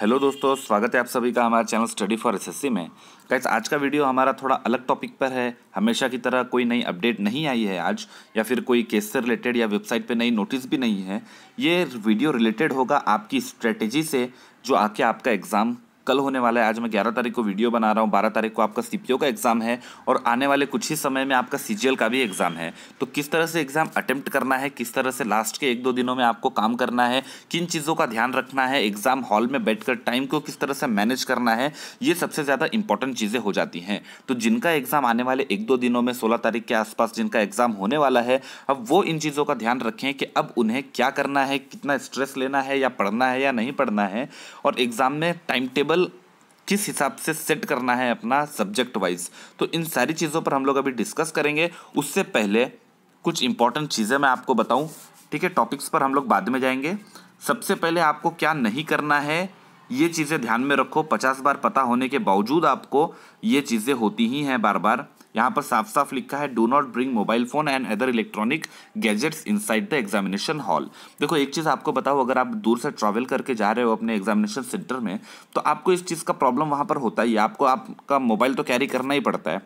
hello दोस्तों स्वागत है आप सभी का हमारे चैनल स्टडी फॉर एसएससी में कैसे आज का वीडियो हमारा थोड़ा अलग टॉपिक पर है हमेशा की तरह कोई नई अपडेट नहीं आई है आज या फिर कोई केस से रिलेटेड या वेबसाइट पे नई नोटिस भी नहीं है ये वीडियो रिलेटेड होगा आपकी स्ट्रेटेजी से जो आके आपका एग्ज़ाम कल होने वाला है आज मैं ग्यारह तारीख को वीडियो बना रहा हूँ बारह तारीख को आपका सीपीओ का एग्ज़ाम है और आने वाले कुछ ही समय में आपका सी का भी एग्ज़ाम है तो किस तरह से एग्ज़ाम अटेम्प्ट करना है किस तरह से लास्ट के एक दो दिनों में आपको काम करना है किन चीज़ों का ध्यान रखना है एग्ज़ाम हॉल में बैठकर टाइम को किस तरह से मैनेज करना है ये सबसे ज़्यादा इंपॉर्टेंट चीज़ें हो जाती हैं तो जिनका एग्ज़ाम आने वाले एक दो दिनों में सोलह तारीख के आसपास जिनका एग्ज़ाम होने वाला है अब वो इन चीज़ों का ध्यान रखें कि अब उन्हें क्या करना है कितना स्ट्रेस लेना है या पढ़ना है या नहीं पढ़ना है और एग्ज़ाम में टाइम टेबल किस हिसाब से सेट करना है अपना सब्जेक्ट वाइज तो इन सारी चीज़ों पर हम लोग अभी डिस्कस करेंगे उससे पहले कुछ इंपॉर्टेंट चीज़ें मैं आपको बताऊं ठीक है टॉपिक्स पर हम लोग बाद में जाएंगे सबसे पहले आपको क्या नहीं करना है ये चीज़ें ध्यान में रखो पचास बार पता होने के बावजूद आपको ये चीज़ें होती ही हैं बार बार यहाँ पर साफ साफ लिखा है do not bring mobile phone and other electronic gadgets inside the examination hall देखो एक चीज़ आपको बताओ अगर आप दूर से ट्रैवल करके जा रहे हो अपने एग्जामिनेशन सेंटर में तो आपको इस चीज़ का प्रॉब्लम वहाँ पर होता ही है आपको आपका मोबाइल तो कैरी करना ही पड़ता है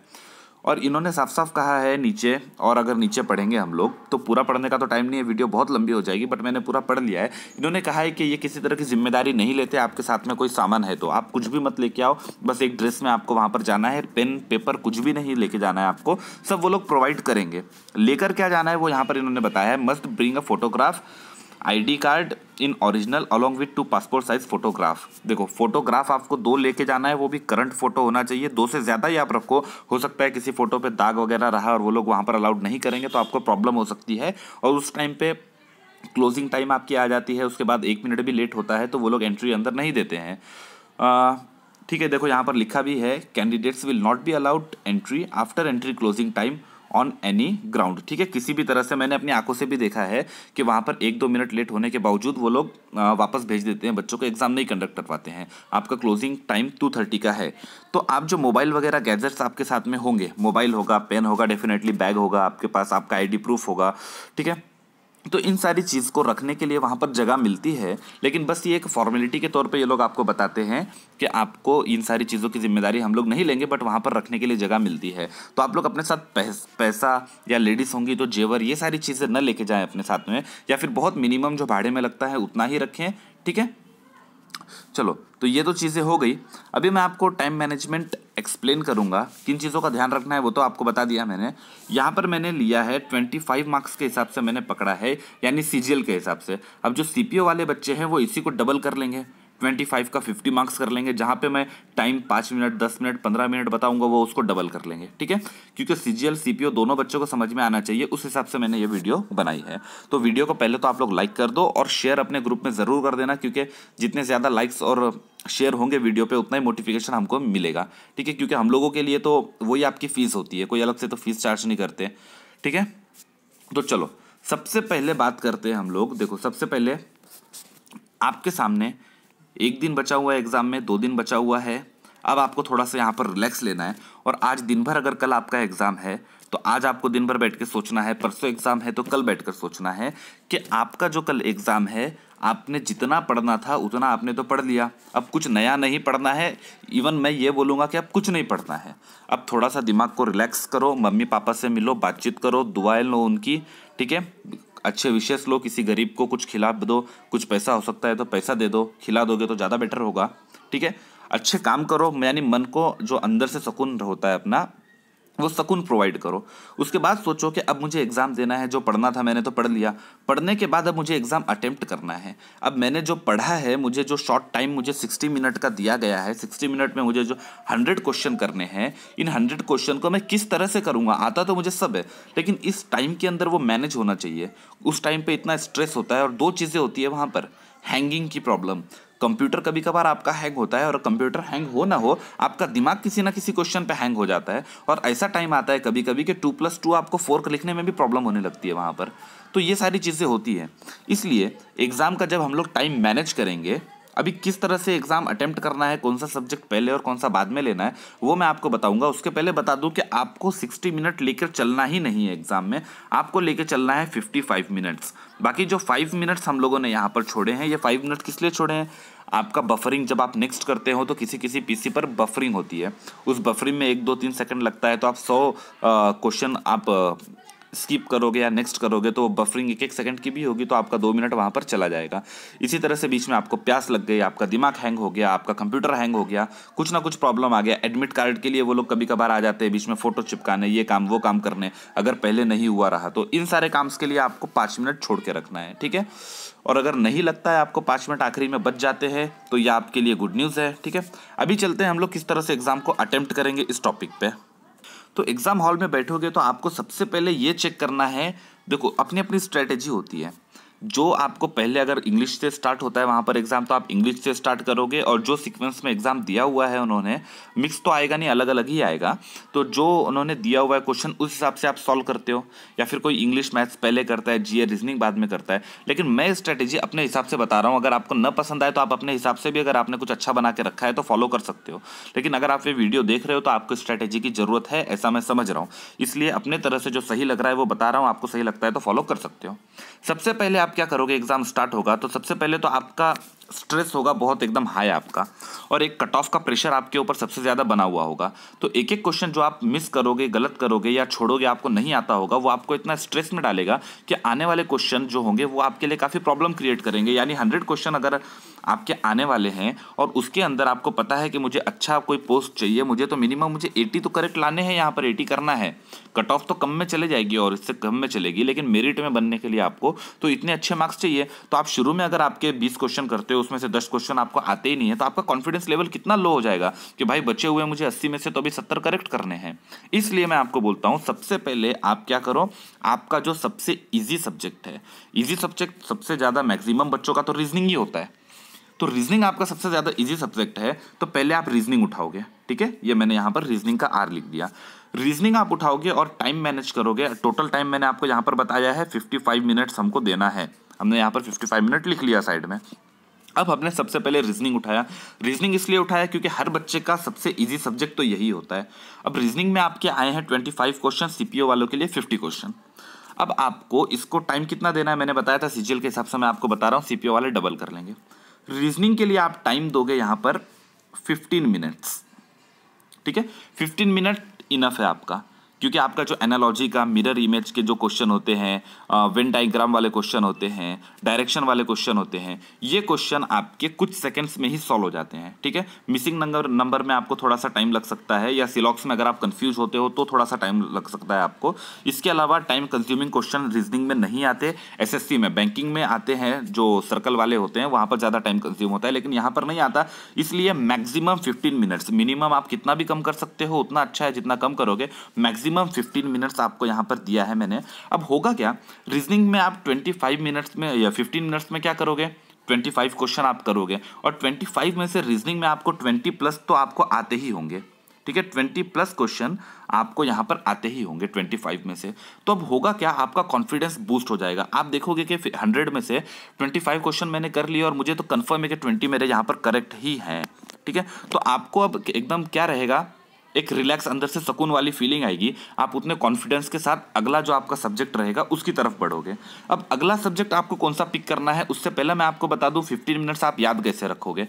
और इन्होंने साफ साफ कहा है नीचे और अगर नीचे पढ़ेंगे हम लोग तो पूरा पढ़ने का तो टाइम नहीं है वीडियो बहुत लंबी हो जाएगी बट मैंने पूरा पढ़ लिया है इन्होंने कहा है कि ये किसी तरह की जिम्मेदारी नहीं लेते आपके साथ में कोई सामान है तो आप कुछ भी मत लेके आओ बस एक ड्रेस में आपको वहाँ पर जाना है पेन पेपर कुछ भी नहीं लेके जाना है आपको सब वो लोग प्रोवाइड करेंगे लेकर क्या जाना है वो यहाँ पर इन्होंने बताया है must bring a photograph ID card in original along with two passport size photograph देखो फोटोग्राफ आपको दो लेके जाना है वो भी करंट फोटो होना चाहिए दो से ज़्यादा ही आप रखो हो सकता है किसी फोटो पे दाग वगैरह रहा और वो लोग वहाँ पर अलाउड नहीं करेंगे तो आपको प्रॉब्लम हो सकती है और उस टाइम पे क्लोजिंग टाइम आपकी आ जाती है उसके बाद एक मिनट भी लेट होता है तो वो लोग एंट्री अंदर नहीं देते हैं आ, ठीक है देखो यहाँ पर लिखा भी है candidates will not be allowed entry after entry closing time on any ground ठीक है किसी भी तरह से मैंने अपनी आंखों से भी देखा है कि वहाँ पर एक दो मिनट लेट होने के बावजूद वो लोग वापस भेज देते हैं बच्चों को एग्ज़ाम नहीं कंडक्ट करवाते हैं आपका क्लोजिंग टाइम टू थर्टी का है तो आप जो मोबाइल वगैरह गैजेट्स आपके साथ में होंगे मोबाइल होगा पेन होगा डेफिनेटली बैग होगा आपके पास आपका आई प्रूफ होगा ठीक है तो इन सारी चीज़ को रखने के लिए वहाँ पर जगह मिलती है लेकिन बस ये एक फॉर्मेलिटी के तौर पे ये लोग आपको बताते हैं कि आपको इन सारी चीज़ों की जिम्मेदारी हम लोग नहीं लेंगे बट वहाँ पर रखने के लिए जगह मिलती है तो आप लोग अपने साथ पैस, पैसा या लेडीज़ होंगी तो जेवर ये सारी चीज़ें न लेके जाएँ अपने साथ में या फिर बहुत मिनिमम जो भाड़े में लगता है उतना ही रखें ठीक है चलो तो ये तो चीज़ें हो गई अभी मैं आपको टाइम मैनेजमेंट एक्सप्लेन करूंगा किन चीज़ों का ध्यान रखना है वो तो आपको बता दिया मैंने यहाँ पर मैंने लिया है ट्वेंटी फाइव मार्क्स के हिसाब से मैंने पकड़ा है यानी सी के हिसाब से अब जो सी वाले बच्चे हैं वो इसी को डबल कर लेंगे ट्वेंटी फाइव का फिफ्टी मार्क्स कर लेंगे जहाँ पे मैं टाइम पाँच मिनट दस मिनट पंद्रह मिनट बताऊंगा वो उसको डबल कर लेंगे ठीक है क्योंकि सी G L C P O दोनों बच्चों को समझ में आना चाहिए उस हिसाब से मैंने ये वीडियो बनाई है तो वीडियो को पहले तो आप लोग लाइक कर दो और शेयर अपने ग्रुप में ज़रूर कर देना क्योंकि जितने ज़्यादा लाइक्स और शेयर होंगे वीडियो पे उतना ही मोटिफिकेशन हमको मिलेगा ठीक है क्योंकि हम लोगों के लिए तो वही आपकी फ़ीस होती है कोई अलग से तो फ़ीस चार्ज नहीं करते ठीक है तो चलो सबसे पहले बात करते हैं हम लोग देखो सबसे पहले आपके सामने एक दिन बचा हुआ है एग्ज़ाम में दो दिन बचा हुआ है अब आपको थोड़ा सा यहाँ पर रिलैक्स लेना है और आज दिन भर अगर कल आपका एग्ज़ाम है तो आज आपको दिन भर बैठ के सोचना है परसों एग्ज़ाम है तो कल बैठ कर सोचना है कि आपका जो कल एग्ज़ाम है आपने जितना पढ़ना था उतना आपने तो पढ़ लिया अब कुछ नया नहीं पढ़ना है इवन मैं ये बोलूँगा कि अब कुछ नहीं पढ़ना है अब थोड़ा सा दिमाग को रिलैक्स करो मम्मी पापा से मिलो बातचीत करो दुआएं लो उनकी ठीक है अच्छे विशेष लो किसी गरीब को कुछ खिला दो कुछ पैसा हो सकता है तो पैसा दे दो खिला दोगे तो ज़्यादा बेटर होगा ठीक है अच्छे काम करो यानी मन को जो अंदर से सुकून होता है अपना वो सकून प्रोवाइड करो उसके बाद सोचो कि अब मुझे एग्ज़ाम देना है जो पढ़ना था मैंने तो पढ़ लिया पढ़ने के बाद अब मुझे एग्ज़ाम अटेम्प्ट करना है अब मैंने जो पढ़ा है मुझे जो शॉर्ट टाइम मुझे 60 मिनट का दिया गया है 60 मिनट में मुझे जो 100 क्वेश्चन करने हैं इन 100 क्वेश्चन को मैं किस तरह से करूँगा आता तो मुझे सब है लेकिन इस टाइम के अंदर वो मैनेज होना चाहिए उस टाइम पर इतना स्ट्रेस होता है और दो चीज़ें होती है वहाँ पर हैंगिंग की प्रॉब्लम कंप्यूटर कभी कभार आपका हैंग होता है और कंप्यूटर हैंग हो ना हो आपका दिमाग किसी ना किसी क्वेश्चन पे हैंग हो जाता है और ऐसा टाइम आता है कभी कभी कि टू प्लस टू आपको फोर लिखने में भी प्रॉब्लम होने लगती है वहाँ पर तो ये सारी चीज़ें होती हैं इसलिए एग्ज़ाम का जब हम लोग टाइम मैनेज करेंगे अभी किस तरह से एग्जाम अटेम्प्ट करना है कौन सा सब्जेक्ट पहले और कौन सा बाद में लेना है वो मैं आपको बताऊंगा उसके पहले बता दूं कि आपको 60 मिनट लेकर चलना ही नहीं है एग्जाम में आपको लेकर चलना है 55 मिनट्स बाकी जो फाइव मिनट्स हम लोगों ने यहाँ पर छोड़े हैं ये फाइव मिनट किस लिए छोड़े हैं आपका बफरिंग जब आप नेक्स्ट करते हो तो किसी किसी पीसी पर बफरिंग होती है उस बफरिंग में एक दो तीन सेकंड लगता है तो आप सौ क्वेश्चन आप स्किप करोगे या नेक्स्ट करोगे तो बफरिंग एक एक सेकंड की भी होगी तो आपका दो मिनट वहाँ पर चला जाएगा इसी तरह से बीच में आपको प्यास लग गई आपका दिमाग हैंग हो गया आपका कंप्यूटर हैंग हो गया कुछ ना कुछ प्रॉब्लम आ गया एडमिट कार्ड के लिए वो लोग कभी कभार आ जाते हैं बीच में फ़ोटो चिपकाने ये काम वो काम करने अगर पहले नहीं हुआ रहा तो इन सारे काम के लिए आपको पाँच मिनट छोड़ के रखना है ठीक है और अगर नहीं लगता है आपको पाँच मिनट आखिरी में बच जाते हैं तो ये आपके लिए गुड न्यूज़ है ठीक है अभी चलते हैं हम लोग किस तरह से एग्ज़ाम को अटैम्प्ट करेंगे इस टॉपिक पर तो एग्ज़ाम हॉल में बैठोगे तो आपको सबसे पहले ये चेक करना है देखो अपनी अपनी स्ट्रेटेजी होती है जो आपको पहले अगर इंग्लिश से स्टार्ट होता है वहाँ पर एग्ज़ाम तो आप इंग्लिश से स्टार्ट करोगे और जो सीक्वेंस में एग्ज़ाम दिया हुआ है उन्होंने मिक्स तो आएगा नहीं अलग अलग ही आएगा तो जो उन्होंने दिया हुआ है क्वेश्चन उस हिसाब से आप सॉल्व करते हो या फिर कोई इंग्लिश मैथ्स पहले करता है जी रीजनिंग बाद में करता है लेकिन मैं स्ट्रैटेजी अपने हिसाब से बता रहा हूँ अगर आपको न पसंद आए तो आप अपने हिसाब से भी अगर आपने कुछ अच्छा बना के रखा है तो फॉलो कर सकते हो लेकिन अगर आप ये वीडियो देख रहे हो तो आपको स्ट्रैटेजी की ज़रूरत है ऐसा मैं समझ रहा हूँ इसलिए अपने तरह से जो सही लग रहा है वो बता रहा हूँ आपको सही लगता है तो फॉलो कर सकते हो सबसे पहले आप क्या करोगे एग्जाम स्टार्ट होगा तो सबसे पहले तो आपका स्ट्रेस होगा बहुत एकदम हाई आपका और एक कट ऑफ का प्रेशर आपके ऊपर सबसे ज़्यादा बना हुआ होगा तो एक एक क्वेश्चन जो आप मिस करोगे गलत करोगे या छोड़ोगे आपको नहीं आता होगा वो आपको इतना स्ट्रेस में डालेगा कि आने वाले क्वेश्चन जो होंगे वो आपके लिए काफ़ी प्रॉब्लम क्रिएट करेंगे यानी हंड्रेड क्वेश्चन अगर आपके आने वाले हैं और उसके अंदर आपको पता है कि मुझे अच्छा कोई पोस्ट चाहिए मुझे तो मिनिमम मुझे एटी तो करेक्ट लाने हैं यहाँ पर एटी करना है कट ऑफ तो कम में चले जाएगी और इससे कम में चलेगी लेकिन मेरिट में बनने के लिए आपको तो इतने अच्छे मार्क्स चाहिए तो आप शुरू में अगर आपके बीस क्वेश्चन करते हो हो उसमें से दस क्वेश्चन आपको आते ही नहीं है तो आपका कॉन्फिडेंस लेवल कितना लो हो जाएगा कि भाई बचे हुए मुझे अस्सी में से तो अभी सत्तर करेक्ट करने हैं इसलिए मैं आपको बोलता हूँ सबसे पहले आप क्या करो आपका जो सबसे ईजी सब्जेक्ट है ईजी सब्जेक्ट सबसे ज़्यादा मैक्सिमम बच्चों का तो रीजनिंग ही होता है तो रीजनिंग आपका सबसे ज़्यादा ईजी सब्जेक्ट है तो पहले आप रीजनिंग उठाओगे ठीक है ये मैंने यहाँ पर रीजनिंग का आर लिख दिया रीजनिंग आप उठाओगे और टाइम मैनेज करोगे टोटल टाइम मैंने आपको यहाँ पर बताया है 55 मिनट्स हमको देना है हमने यहाँ पर 55 मिनट लिख लिया साइड में अब हमने सबसे पहले रीजनिंग उठाया रीजनिंग इसलिए उठाया क्योंकि हर बच्चे का सबसे इजी सब्जेक्ट तो यही होता है अब रीजनिंग में आपके आए हैं ट्वेंटी फाइव क्वेश्चन सीपीओ वालों के लिए फिफ्टी क्वेश्चन अब आपको इसको टाइम कितना देना है मैंने बताया था सीजीएल के हिसाब से मैं आपको बता रहा हूँ सीपीओ वाले डबल कर लेंगे रीजनिंग के लिए आप टाइम दोगे यहाँ पर फिफ्टीन मिनट्स ठीक है फिफ्टीन मिनट इनफ है आपका क्योंकि आपका जो एनालॉजी का मिरर इमेज के जो क्वेश्चन होते हैं विन डाइग्राम वाले क्वेश्चन होते हैं डायरेक्शन वाले क्वेश्चन होते हैं ये क्वेश्चन आपके कुछ सेकंड्स में ही सॉल्व हो जाते हैं ठीक है मिसिंग नंबर नंबर में आपको थोड़ा सा टाइम लग सकता है या सिलॉक्स में अगर आप कन्फ्यूज होते हो तो थोड़ा सा टाइम लग सकता है आपको इसके अलावा टाइम कंज्यूमिंग क्वेश्चन रीजनिंग में नहीं आते एस में बैंकिंग में आते हैं जो सर्कल वाले होते हैं वहाँ पर ज़्यादा टाइम कंज्यूम होता है लेकिन यहाँ पर नहीं आता इसलिए मैक्सिमम फिफ्टीन मिनट्स मिनिमम आप कितना भी कम कर सकते हो उतना अच्छा है जितना कम करोगे मैक्म मैक्सिमम 15 मिनट्स आपको यहाँ पर दिया है मैंने अब होगा क्या रीजनिंग में आप 25 मिनट्स में या 15 मिनट्स में क्या करोगे 25 क्वेश्चन आप करोगे और 25 में से रीजनिंग में आपको 20 प्लस तो आपको आते ही होंगे ठीक है ट्वेंटी प्लस क्वेश्चन आपको यहाँ पर आते ही होंगे ट्वेंटी फाइव में से तो अब होगा क्या आपका कॉन्फिडेंस बूस्ट हो जाएगा आप देखोगे कि हंड्रेड में से ट्वेंटी फाइव क्वेश्चन मैंने कर लिए और मुझे तो कन्फर्म है कि ट्वेंटी मेरे यहाँ पर करेक्ट ही हैं ठीक है तो आपको अब एकदम क्या रहेगा एक रिलैक्स अंदर से सुकून वाली फीलिंग आएगी आप उतने कॉन्फिडेंस के साथ अगला जो आपका सब्जेक्ट रहेगा उसकी तरफ बढ़ोगे अब अगला सब्जेक्ट आपको कौन सा पिक करना है उससे पहले मैं आपको बता दूँ फिफ्टीन मिनट्स आप याद कैसे रखोगे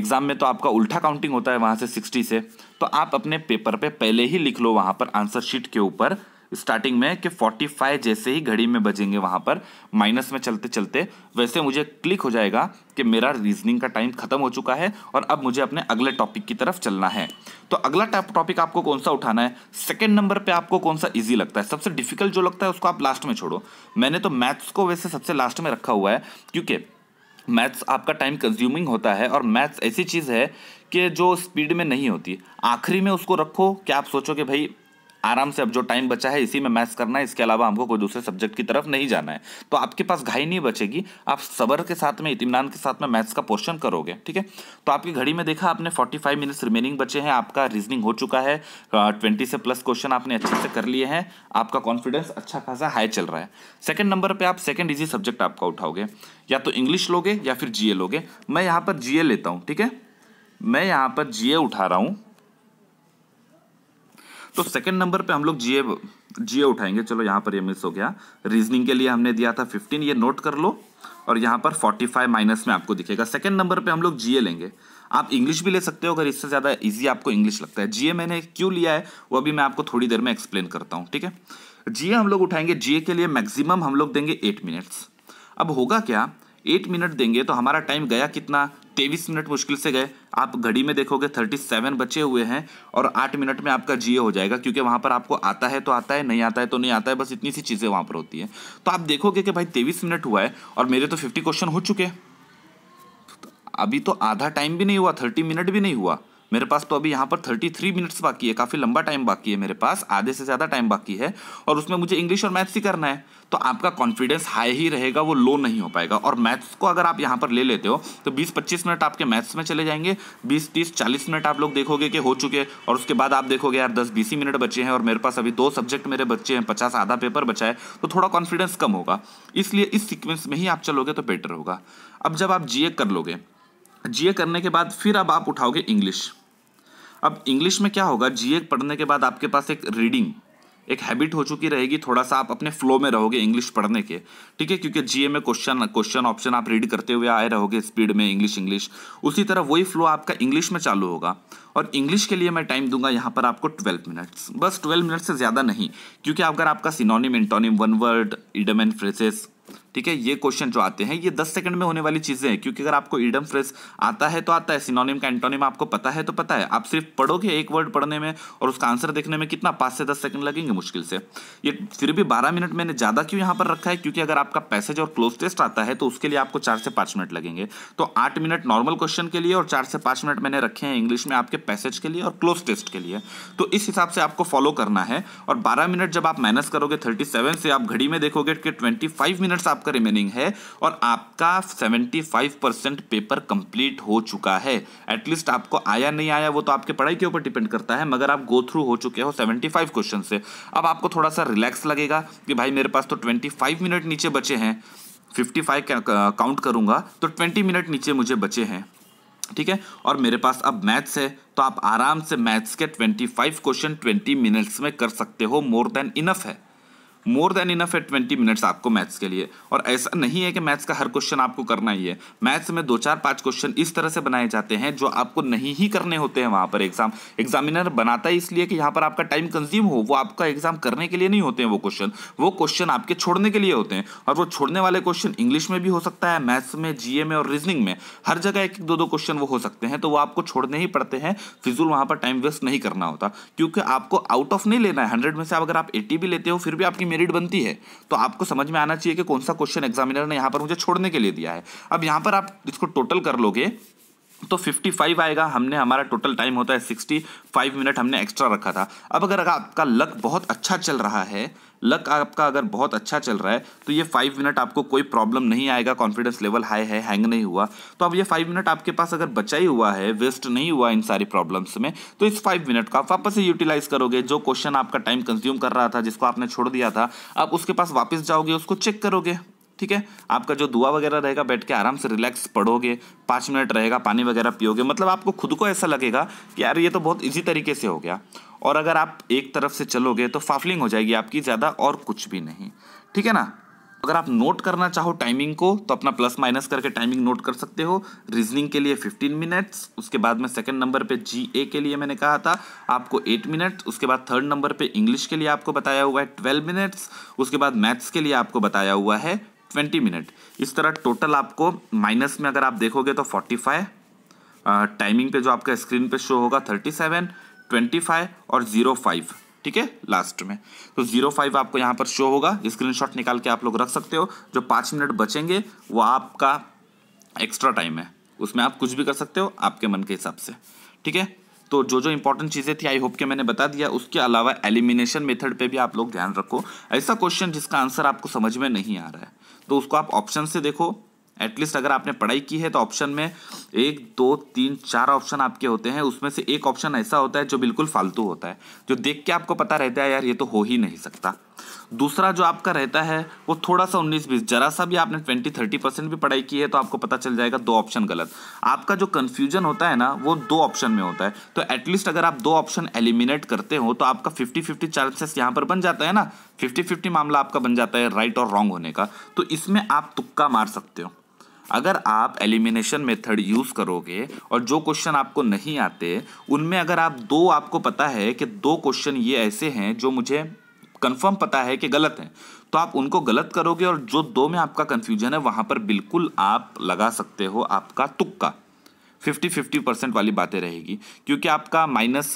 एग्जाम में तो आपका उल्टा काउंटिंग होता है वहाँ से सिक्सटी से तो आप अपने पेपर पर पे पहले ही लिख लो वहाँ पर आंसर शीट के ऊपर स्टार्टिंग में कि 45 जैसे ही घड़ी में बजेंगे वहां पर माइनस में चलते चलते वैसे मुझे क्लिक हो जाएगा कि मेरा रीजनिंग का टाइम खत्म हो चुका है और अब मुझे अपने अगले टॉपिक की तरफ चलना है तो अगला टॉपिक आपको कौन सा उठाना है सेकेंड नंबर पर आपको कौन सा ईजी लगता है सबसे डिफिकल्ट जो लगता है उसको आप लास्ट में छोड़ो मैंने तो मैथ्स को वैसे सबसे लास्ट में रखा हुआ है क्योंकि मैथ्स आपका टाइम कंज्यूमिंग होता है और मैथ्स ऐसी चीज़ है कि जो स्पीड में नहीं होती आखिरी में उसको रखो क्या आप सोचो कि भाई आराम से अब जो टाइम बचा है इसी में मैथ्स करना है इसके अलावा हमको कोई दूसरे सब्जेक्ट की तरफ नहीं जाना है तो आपके पास घाई नहीं बचेगी आप सबर के साथ में इतमान के साथ में मैथ्स का पोर्शन करोगे ठीक है तो आपकी घड़ी में देखा आपने फोर्टी फाइव मिनट्स रिमेनिंग बचे हैं आपका रीजनिंग हो चुका है ट्वेंटी से प्लस क्वेश्चन आपने अच्छे से कर लिए हैं आपका कॉन्फिडेंस अच्छा खासा हाई चल रहा है सेकेंड नंबर पर आप सेकेंड ईजी सब्जेक्ट आपका उठाओगे या तो इंग्लिश लोगे या फिर जीए लोगे मैं यहाँ पर जीए लेता हूँ ठीक है मैं यहाँ पर जीए उठा रहा हूँ तो सेकंड नंबर पे हम लोग जीए जीए उठाएंगे चलो यहाँ पर ये मिस हो गया रीजनिंग के लिए हमने दिया था फिफ्टीन ये नोट कर लो और यहाँ पर फोर्टी फाइव माइनस में आपको दिखेगा सेकंड नंबर पे हम लोग जीए लेंगे आप इंग्लिश भी ले सकते हो अगर इससे ज़्यादा इजी आपको इंग्लिश लगता है जीए मैंने क्यों लिया है वो अभी मैं आपको थोड़ी देर में एक्सप्लेन करता हूँ ठीक है जीए हम लोग उठाएंगे जीए के लिए मैक्सिमम हम लोग देंगे एट मिनट्स अब होगा क्या एट मिनट देंगे तो हमारा टाइम गया कितना तेईस मिनट मुश्किल से गए आप घड़ी में देखोगे थर्टी सेवन बचे हुए हैं और आठ मिनट में आपका जीए हो जाएगा क्योंकि वहां पर आपको आता है तो आता है नहीं आता है तो नहीं आता है बस इतनी सी चीज़ें वहां पर होती है तो आप देखोगे कि भाई तेईस मिनट हुआ है और मेरे तो फिफ्टी क्वेश्चन हो चुके हैं अभी तो आधा टाइम भी नहीं हुआ थर्टी मिनट भी नहीं हुआ मेरे पास तो अभी यहाँ पर थर्टी थ्री मिनट्स बाकी है काफ़ी लंबा टाइम बाकी है मेरे पास आधे से ज़्यादा टाइम बाकी है और उसमें मुझे इंग्लिश और मैथ्स ही करना है तो आपका कॉन्फिडेंस हाई ही रहेगा वो लो नहीं हो पाएगा और मैथ्स को अगर आप यहाँ पर ले लेते हो तो 20-25 मिनट आपके मैथ्स में चले जाएंगे 20-30-40 मिनट आप लोग देखोगे कि हो चुके और उसके बाद आप देखोगे यार 10 ही मिनट बचे हैं और मेरे पास अभी दो सब्जेक्ट मेरे बच्चे हैं पचास आधा पेपर बचा है तो थोड़ा कॉन्फिडेंस कम होगा इसलिए इस सिक्वेंस में ही आप चलोगे तो बेटर होगा अब जब आप जी कर लोगे जी करने के बाद फिर अब आप उठाओगे इंग्लिश अब इंग्लिश में क्या होगा जीए पढ़ने के बाद आपके पास एक रीडिंग एक हैबिट हो चुकी रहेगी थोड़ा सा आप अपने फ्लो में रहोगे इंग्लिश पढ़ने के ठीक है क्योंकि G A question question option आप रीड करते हुए आए रहोगे स्पीड में इंग्लिश इंग्लिश उसी तरह वही फ्लो आपका इंग्लिश में चालू होगा और इंग्लिश के लिए मैं टाइम दूंगा यहाँ पर आपको ट्वेल्व मिनट्स बस ट्वेल्व मिनट से ज़्यादा नहीं क्योंकि अगर आपका synonym antonym one word idiom and phrases ठीक है ये क्वेश्चन जो आते हैं ये दस सेकंड में होने वाली चीज़ें हैं क्योंकि अगर आपको ईडम फ्रेस आता है तो आता है सिनोनिम का एंटोनिम आपको पता है तो पता है आप सिर्फ पढ़ोगे एक वर्ड पढ़ने में और उसका आंसर देखने में कितना पांच से दस सेकंड लगेंगे मुश्किल से ये फिर भी बारह मिनट मैंने ज़्यादा क्यों यहां पर रखा है क्योंकि अगर आपका पैसेज और क्लोज टेस्ट आता है तो उसके लिए आपको चार से पांच मिनट लगेंगे तो आठ मिनट नॉर्मल क्वेश्चन के लिए और चार से पांच मिनट मैंने रखे हैं इंग्लिश में आपके पैसेज के लिए और क्लोज टेस्ट के लिए तो इस हिसाब से आपको फॉलो करना है और बारह मिनट जब आप माइनस करोगे थर्टी से आप घड़ी में देखोगे कि ट्वेंटी मिनट्स आपका रिमेनिंग है और आपका 75 परसेंट पेपर कंप्लीट हो चुका है एटलीस्ट आपको आया नहीं आया वो तो आपके पढ़ाई के ऊपर डिपेंड करता है मगर आप गो थ्रू हो चुके हो 75 क्वेश्चन से अब आपको थोड़ा सा रिलैक्स लगेगा कि भाई मेरे पास तो 25 मिनट नीचे बचे हैं 55 काउंट करूंगा तो 20 मिनट नीचे मुझे बचे हैं ठीक है और मेरे पास अब मैथ्स है तो आप आराम से मैथ्स के 25 क्वेश्चन 20 मिनट्स में कर सकते हो मोर देन इनफ है मोर देन इनफ है ट्वेंटी मिनट्स आपको मैथ्स के लिए और ऐसा नहीं है कि मैथ्स का हर क्वेश्चन आपको करना ही है मैथ्स में दो चार पांच क्वेश्चन इस तरह से बनाए जाते हैं जो आपको नहीं ही करने होते हैं वहाँ पर एग्जाम एग्जामिनर बनाता है इसलिए कि यहाँ पर आपका टाइम कंज्यूम हो वो आपका एग्जाम करने के लिए नहीं होते हैं वो क्वेश्चन वो क्वेश्चन आपके छोड़ने के लिए होते हैं और वो छोड़ने वाले क्वेश्चन इंग्लिश में भी हो सकता है मैथ्स में जी में और रीजनिंग में हर जगह एक दो दो क्वेश्चन वो हो सकते हैं तो वो आपको छोड़ने ही पड़ते हैं फिजूल वहाँ पर टाइम वेस्ट नहीं करना होता क्योंकि आपको आउट ऑफ नहीं लेना है हंड्रेड में से अगर आप एट्टी भी लेते हो फिर भी आपकी मेरिट बनती है तो आपको समझ में आना चाहिए कि कौन सा क्वेश्चन एग्जामिनर ने यहाँ पर मुझे छोड़ने के लिए दिया है अब यहाँ पर आप इसको टोटल कर लोगे तो 55 आएगा हमने हमारा टोटल टाइम होता है 65 मिनट हमने एक्स्ट्रा रखा था अब अगर आपका लक बहुत अच्छा चल रहा है लक आपका अगर बहुत अच्छा चल रहा है तो ये फाइव मिनट आपको कोई प्रॉब्लम नहीं आएगा कॉन्फिडेंस लेवल हाई है हैंग नहीं हुआ तो अब ये फाइव मिनट आपके पास अगर बचा ही हुआ है वेस्ट नहीं हुआ इन सारी प्रॉब्लम्स में तो इस फाइव मिनट का आप वापस से यूटिलाइज करोगे जो क्वेश्चन आपका टाइम कंज्यूम कर रहा था जिसको आपने छोड़ दिया था आप उसके पास वापस जाओगे उसको चेक करोगे ठीक है आपका जो दुआ वगैरह रहेगा बैठ के आराम से रिलैक्स पढ़ोगे पाँच मिनट रहेगा पानी वगैरह पियोगे मतलब आपको खुद को ऐसा लगेगा कि यार ये तो बहुत इजी तरीके से हो गया और अगर आप एक तरफ से चलोगे तो फाफलिंग हो जाएगी आपकी ज़्यादा और कुछ भी नहीं ठीक है ना अगर आप नोट करना चाहो टाइमिंग को तो अपना प्लस माइनस करके टाइमिंग नोट कर सकते हो रीजनिंग के लिए 15 मिनट्स उसके बाद में सेकंड नंबर पे जीए के लिए मैंने कहा था आपको 8 मिनट्स उसके बाद थर्ड नंबर पे इंग्लिश के लिए आपको बताया हुआ है 12 मिनट्स उसके बाद मैथ्स के लिए आपको बताया हुआ है ट्वेंटी मिनट इस तरह टोटल आपको माइनस में अगर आप देखोगे तो फोर्टी फाइव टाइमिंग पे जो आपका स्क्रीन पे शो होगा थर्टी सेवन ट्वेंटी फाइव और ज़ीरो फाइव ठीक है लास्ट में तो ज़ीरो फाइव आपको यहाँ पर शो होगा स्क्रीनशॉट निकाल के आप लोग रख सकते हो जो पाँच मिनट बचेंगे वो आपका एक्स्ट्रा टाइम है उसमें आप कुछ भी कर सकते हो आपके मन के हिसाब से ठीक है तो जो जो इंपॉर्टेंट चीज़ें थी आई होप के मैंने बता दिया उसके अलावा एलिमिनेशन मेथड पे भी आप लोग ध्यान रखो ऐसा क्वेश्चन जिसका आंसर आपको समझ में नहीं आ रहा है तो उसको आप ऑप्शन से देखो एटलीस्ट अगर आपने पढ़ाई की है तो ऑप्शन में एक दो तीन चार ऑप्शन आपके होते हैं उसमें से एक ऑप्शन ऐसा होता है जो बिल्कुल फालतू होता है जो देख के आपको पता रहता है यार ये तो हो ही नहीं सकता दूसरा जो आपका रहता है वो थोड़ा सा उन्नीस बीस जरा सा भी आपने ट्वेंटी थर्टी परसेंट भी पढ़ाई की है तो आपको पता चल जाएगा दो ऑप्शन गलत आपका जो कन्फ्यूजन होता है ना वो दो ऑप्शन में होता है तो एटलीस्ट अगर आप दो ऑप्शन एलिमिनेट करते हो तो आपका फिफ्टी फिफ्टी चांसेस यहाँ पर बन जाता है ना फिफ्टी फिफ्टी मामला आपका बन जाता है राइट और रॉन्ग होने का तो इसमें आप तुक्का मार सकते हो अगर आप एलिमिनेशन मेथड यूज़ करोगे और जो क्वेश्चन आपको नहीं आते उनमें अगर आप दो आपको पता है कि दो क्वेश्चन ये ऐसे हैं जो मुझे कंफर्म पता है कि गलत है तो आप उनको गलत करोगे और जो दो में आपका कंफ्यूजन है वहां पर बिल्कुल आप लगा सकते हो आपका तुक्का फिफ्टी फिफ्टी परसेंट वाली बातें रहेगी क्योंकि आपका minus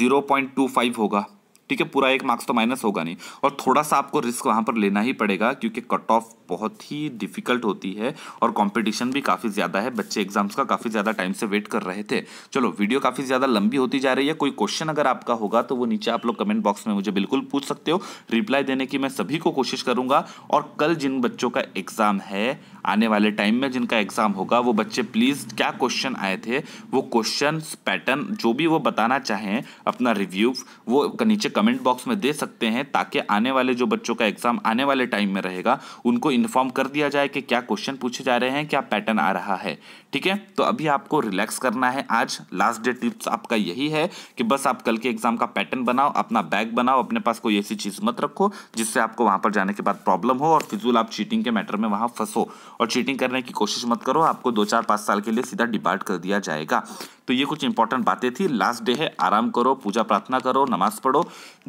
zero point two five होगा ठीक है पूरा एक मार्क्स तो माइनस होगा नहीं और थोड़ा सा आपको रिस्क वहां पर लेना ही पड़ेगा क्योंकि कट ऑफ बहुत ही डिफिकल्ट होती है और कॉम्पिटिशन भी काफ़ी ज़्यादा है बच्चे एग्जाम्स का काफ़ी ज़्यादा टाइम से वेट कर रहे थे चलो वीडियो काफ़ी ज़्यादा लंबी होती जा रही है कोई क्वेश्चन अगर आपका होगा तो वो नीचे आप लोग कमेंट बॉक्स में मुझे बिल्कुल पूछ सकते हो रिप्लाई देने की मैं सभी को कोशिश करूंगा और कल जिन बच्चों का एग्ज़ाम है आने वाले टाइम में जिनका एग्ज़ाम होगा वो बच्चे प्लीज़ क्या क्वेश्चन आए थे वो क्वेश्चन पैटर्न जो भी वो बताना चाहें अपना रिव्यू वो नीचे कमेंट बॉक्स में दे सकते हैं ताकि आने वाले जो बच्चों का एग्जाम आने वाले टाइम में रहेगा उनको इन्फॉर्म कर दिया जाए कि क्या क्वेश्चन पूछे जा रहे हैं क्या पैटर्न आ रहा है ठीक है तो अभी आपको रिलैक्स करना है आज लास्ट डे टिप्स आपका यही है कि बस आप कल के एग्जाम का पैटर्न बनाओ अपना बैग बनाओ अपने पास कोई ऐसी चीज़ मत रखो जिससे आपको वहां पर जाने के बाद प्रॉब्लम हो और फिजूल आप चीटिंग के मैटर में वहाँ फंसो और चीटिंग करने की कोशिश मत करो आपको दो चार पाँच साल के लिए सीधा डिबार्ट कर दिया जाएगा तो ये कुछ इंपॉर्टेंट बातें थी लास्ट डे है आराम करो पूजा प्रार्थना करो नमाज पढ़ो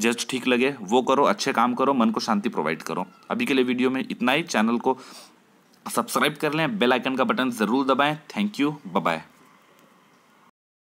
जस्ट ठीक लगे वो करो अच्छे काम करो मन को शांति प्रोवाइड करो अभी के लिए वीडियो में इतना ही चैनल को सब्सक्राइब कर लें बेल आइकन का बटन ज़रूर दबाएं थैंक यू बाय